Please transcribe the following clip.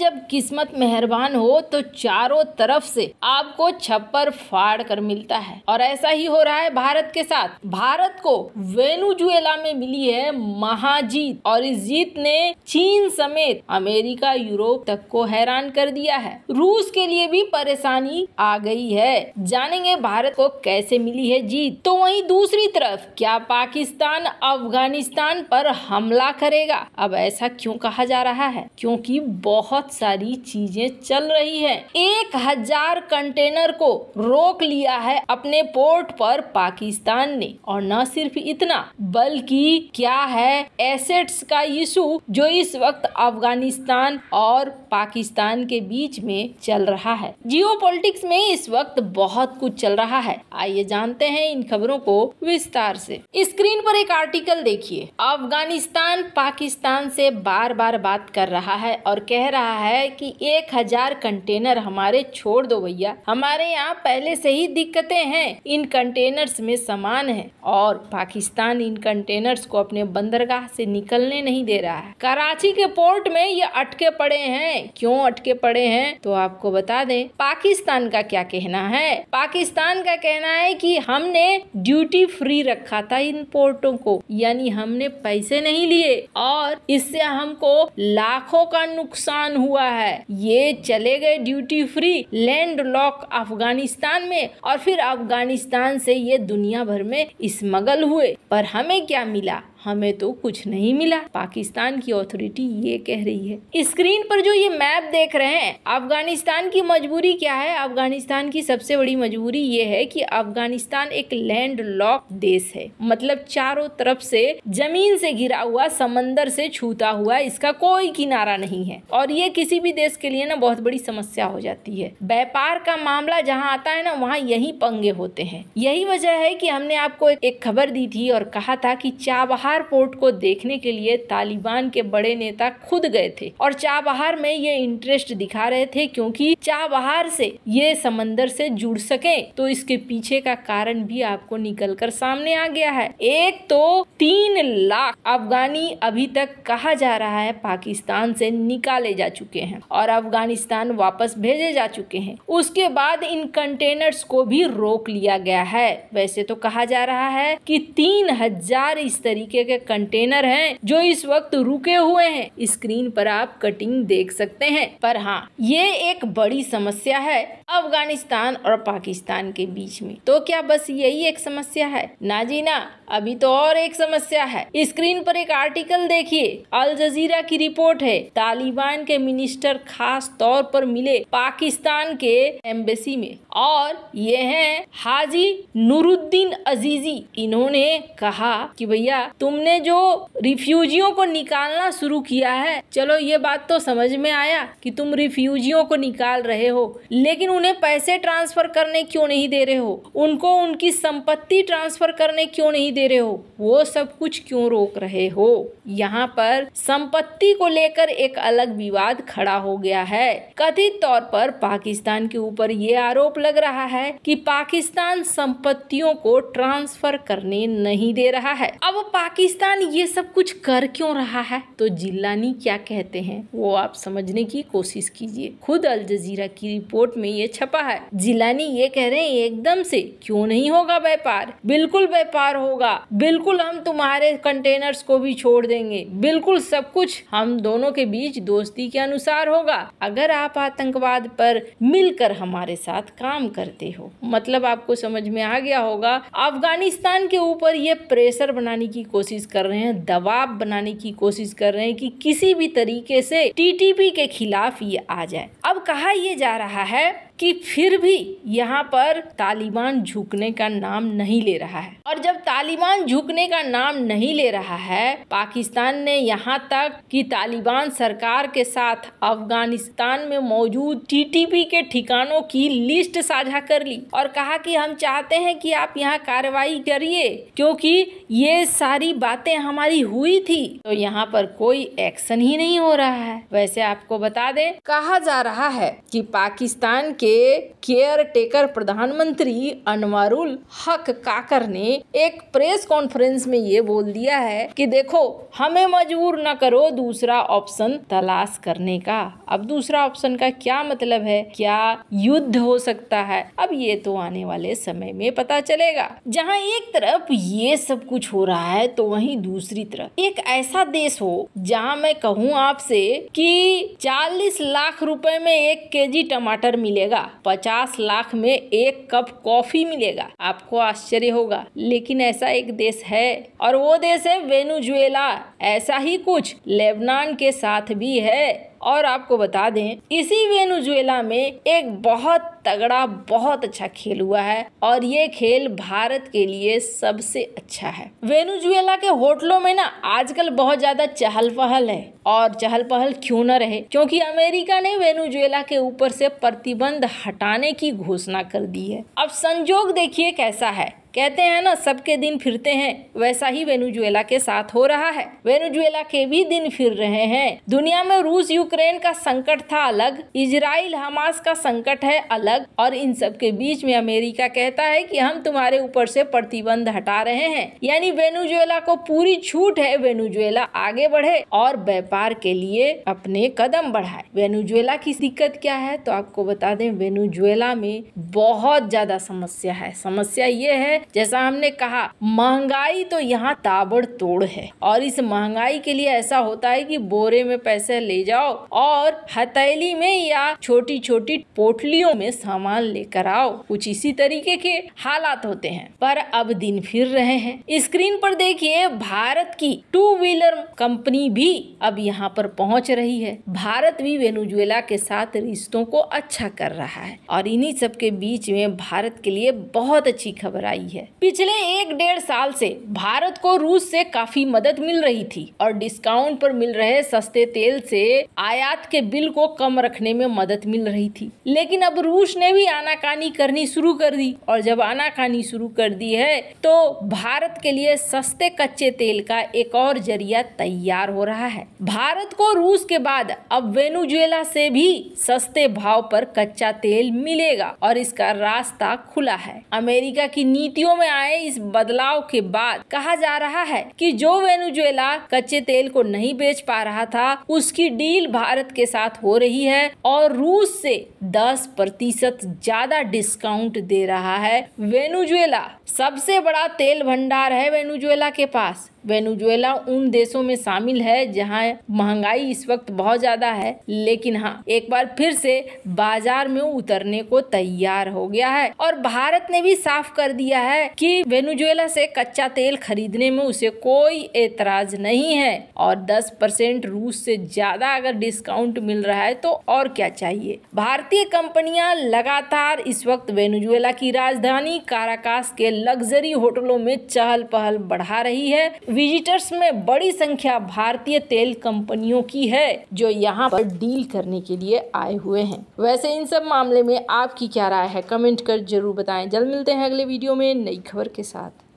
जब किस्मत मेहरबान हो तो चारों तरफ से आपको छप्पर फाड़ कर मिलता है और ऐसा ही हो रहा है भारत के साथ भारत को वेनुजुएला में मिली है महाजीत और इस जीत ने चीन समेत अमेरिका यूरोप तक को हैरान कर दिया है रूस के लिए भी परेशानी आ गई है जानेंगे भारत को कैसे मिली है जीत तो वहीं दूसरी तरफ क्या पाकिस्तान अफगानिस्तान पर हमला करेगा अब ऐसा क्यों कहा जा रहा है क्योंकि बहुत बहुत सारी चीजें चल रही है एक हजार कंटेनर को रोक लिया है अपने पोर्ट पर पाकिस्तान ने और न सिर्फ इतना बल्कि क्या है एसेट्स का इशू जो इस वक्त अफगानिस्तान और पाकिस्तान के बीच में चल रहा है जियो में इस वक्त बहुत कुछ चल रहा है आइए जानते हैं इन खबरों को विस्तार से स्क्रीन पर एक आर्टिकल देखिए अफगानिस्तान पाकिस्तान से बार बार बात कर रहा है और कह रहा है कि एक हजार कंटेनर हमारे छोड़ दो भैया हमारे यहाँ पहले से ही दिक्कतें हैं इन कंटेनर्स में सामान है और पाकिस्तान इन कंटेनर्स को अपने बंदरगाह से निकलने नहीं दे रहा है कराची के पोर्ट में ये अटके पड़े हैं क्यों अटके पड़े हैं तो आपको बता दें पाकिस्तान का क्या कहना है पाकिस्तान का कहना है कि हमने ड्यूटी फ्री रखा था इन पोर्टों को यानी हमने पैसे नहीं लिए और इससे हमको लाखों का नुकसान हुआ हुआ है ये चले गए duty free land lock Afghanistan में और फिर अफगानिस्तान से ये दुनिया भर में स्मगल हुए पर हमें क्या मिला हमें तो कुछ नहीं मिला पाकिस्तान की अथॉरिटी ये कह रही है स्क्रीन पर जो ये मैप देख रहे हैं अफगानिस्तान की मजबूरी क्या है अफगानिस्तान की सबसे बड़ी मजबूरी ये है कि अफगानिस्तान एक लैंड लॉक देश है मतलब चारों तरफ से जमीन से घिरा हुआ समंदर से छूता हुआ इसका कोई किनारा नहीं है और ये किसी भी देश के लिए ना बहुत बड़ी समस्या हो जाती है व्यापार का मामला जहाँ आता है ना वहाँ यही पंगे होते हैं यही वजह है की हमने आपको एक खबर दी थी और कहा था की चाबहार एयरपोर्ट पोर्ट को देखने के लिए तालिबान के बड़े नेता खुद गए थे और चाबहार में ये इंटरेस्ट दिखा रहे थे क्योंकि चाबहार से ये समंदर से जुड़ सके तो इसके पीछे का कारण भी आपको निकल कर सामने आ गया है एक तो तीन लाख अफगानी अभी तक कहा जा रहा है पाकिस्तान से निकाले जा चुके हैं और अफगानिस्तान वापस भेजे जा चुके हैं उसके बाद इन कंटेनर्स को भी रोक लिया गया है वैसे तो कहा जा रहा है कि तीन हजार इस तरीके तरीके के कंटेनर हैं जो इस वक्त रुके हुए हैं स्क्रीन पर आप कटिंग देख सकते हैं पर हाँ ये एक बड़ी समस्या है अफगानिस्तान और पाकिस्तान के बीच में तो क्या बस यही एक समस्या है ना जी ना अभी तो और एक समस्या है स्क्रीन पर एक आर्टिकल देखिए अल जजीरा की रिपोर्ट है तालिबान के मिनिस्टर खास तौर पर मिले पाकिस्तान के एम्बेसी में और ये हैं हाजी नूरुद्दीन अजीजी इन्होंने कहा कि भैया तुम तुमने जो रिफ्यूजियों को निकालना शुरू किया है चलो ये बात तो समझ में आया कि तुम रिफ्यूजियों को निकाल रहे हो लेकिन उन्हें पैसे ट्रांसफर करने क्यों नहीं दे रहे हो उनको उनकी संपत्ति ट्रांसफर करने क्यों नहीं दे रहे हो वो सब कुछ क्यों रोक रहे हो यहाँ पर संपत्ति को लेकर एक अलग विवाद खड़ा हो गया है कथित तौर पर पाकिस्तान के ऊपर ये आरोप लग रहा है कि पाकिस्तान संपत्तियों को ट्रांसफर करने नहीं दे रहा है अब पाकिस्तान पाकिस्तान ये सब कुछ कर क्यों रहा है तो जिलानी क्या कहते हैं वो आप समझने की कोशिश कीजिए खुद अल जजीरा की रिपोर्ट में ये छपा है जिलानी ये कह रहे हैं एकदम से क्यों नहीं होगा व्यापार बिल्कुल व्यापार होगा बिल्कुल हम तुम्हारे कंटेनर्स को भी छोड़ देंगे बिल्कुल सब कुछ हम दोनों के बीच दोस्ती के अनुसार होगा अगर आप आतंकवाद पर मिलकर हमारे साथ काम करते हो मतलब आपको समझ में आ गया होगा अफगानिस्तान के ऊपर ये प्रेशर बनाने की कोशिश कोशिश कर रहे हैं दबाव बनाने की कोशिश कर रहे हैं कि किसी भी तरीके से टीटीपी के खिलाफ ये आ जाए अब कहा यह जा रहा है कि फिर भी यहाँ पर तालिबान झुकने का नाम नहीं ले रहा है और जब तालिबान झुकने का नाम नहीं ले रहा है पाकिस्तान ने यहाँ तक कि तालिबान सरकार के साथ अफगानिस्तान में मौजूद टीटीपी के ठिकानों की लिस्ट साझा कर ली और कहा कि हम चाहते हैं कि आप यहाँ कार्रवाई करिए क्योंकि ये सारी बातें हमारी हुई थी तो यहाँ पर कोई एक्शन ही नहीं हो रहा है वैसे आपको बता दे कहा जा रहा है की पाकिस्तान के के केयर टेकर प्रधानमंत्री अनवारुल हक काकर ने एक प्रेस कॉन्फ्रेंस में ये बोल दिया है कि देखो हमें मजबूर न करो दूसरा ऑप्शन तलाश करने का अब दूसरा ऑप्शन का क्या मतलब है क्या युद्ध हो सकता है अब ये तो आने वाले समय में पता चलेगा जहाँ एक तरफ ये सब कुछ हो रहा है तो वही दूसरी तरफ एक ऐसा देश हो जहाँ मैं कहूँ आपसे कि 40 लाख रुपए में एक केजी टमाटर मिलेगा मिलेगा पचास लाख में एक कप कॉफी मिलेगा आपको आश्चर्य होगा लेकिन ऐसा एक देश है और वो देश है वेनुजुएला ऐसा ही कुछ लेबनान के साथ भी है और आपको बता दें इसी वेनुजुएला में एक बहुत तगड़ा बहुत अच्छा खेल हुआ है और ये खेल भारत के लिए सबसे अच्छा है वेनुजुएला के होटलों में ना आजकल बहुत ज्यादा चहल पहल है और चहल पहल क्यों न रहे क्योंकि अमेरिका ने वेनुजुएला के ऊपर से प्रतिबंध हटाने की घोषणा कर दी है अब संजोग देखिए कैसा है कहते हैं ना सबके दिन फिरते हैं वैसा ही वेनुजुएला के साथ हो रहा है वेनुजुएला के भी दिन फिर रहे हैं दुनिया में रूस यूक्रेन का संकट था अलग इजराइल हमास का संकट है अलग और इन सब के बीच में अमेरिका कहता है कि हम तुम्हारे ऊपर से प्रतिबंध हटा रहे हैं यानी वेनुजुएला को पूरी छूट है वेनुजुएला आगे बढ़े और व्यापार के लिए अपने कदम बढ़ाए वेनुजुएला की दिक्कत क्या है तो आपको बता दें वेनुजुएला में बहुत ज्यादा समस्या है समस्या ये है है जैसा हमने कहा महंगाई तो यहाँ ताबड़ तोड़ है और इस महंगाई के लिए ऐसा होता है कि बोरे में पैसे ले जाओ और हथेली में या छोटी छोटी पोटलियों में सामान लेकर आओ कुछ इसी तरीके के हालात होते हैं पर अब दिन फिर रहे हैं स्क्रीन पर देखिए भारत की टू व्हीलर कंपनी भी अब यहाँ पर पहुँच रही है भारत भी वेनुजुएला के साथ रिश्तों को अच्छा कर रहा है और इन्हीं सब के बीच में भारत के लिए बहुत अच्छी खबर आई रही है पिछले एक डेढ़ साल से भारत को रूस से काफी मदद मिल रही थी और डिस्काउंट पर मिल रहे सस्ते तेल से आयात के बिल को कम रखने में मदद मिल रही थी लेकिन अब रूस ने भी आनाकानी करनी शुरू कर दी और जब आनाकानी शुरू कर दी है तो भारत के लिए सस्ते कच्चे तेल का एक और जरिया तैयार हो रहा है भारत को रूस के बाद अब वेनुजुएला से भी सस्ते भाव पर कच्चा तेल मिलेगा और इसका रास्ता खुला है अमेरिका की नीति नीतियों में आए इस बदलाव के बाद कहा जा रहा है कि जो वेनेजुएला कच्चे तेल को नहीं बेच पा रहा था उसकी डील भारत के साथ हो रही है और रूस से 10 प्रतिशत ज्यादा डिस्काउंट दे रहा है वेनेजुएला सबसे बड़ा तेल भंडार है वेनेजुएला के पास वेनुजुएला उन देशों में शामिल है जहां महंगाई इस वक्त बहुत ज़्यादा है लेकिन हाँ एक बार फिर से बाजार में उतरने को तैयार हो गया है और भारत ने भी साफ कर दिया है कि वेनुजुएला से कच्चा तेल खरीदने में उसे कोई एतराज नहीं है और 10 परसेंट रूस से ज़्यादा अगर डिस्काउंट मिल रहा है तो और क्या चाहिए भारतीय कंपनियां लगातार इस वक्त वेनुजुएला की राजधानी काराकास के लग्जरी होटलों में चहल पहल बढ़ा रही है विजिटर्स में बड़ी संख्या भारतीय तेल कंपनियों की है जो यहाँ पर डील करने के लिए आए हुए हैं वैसे इन सब मामले में आपकी क्या राय है कमेंट कर जरूर बताएं जल्द मिलते हैं अगले वीडियो में नई खबर के साथ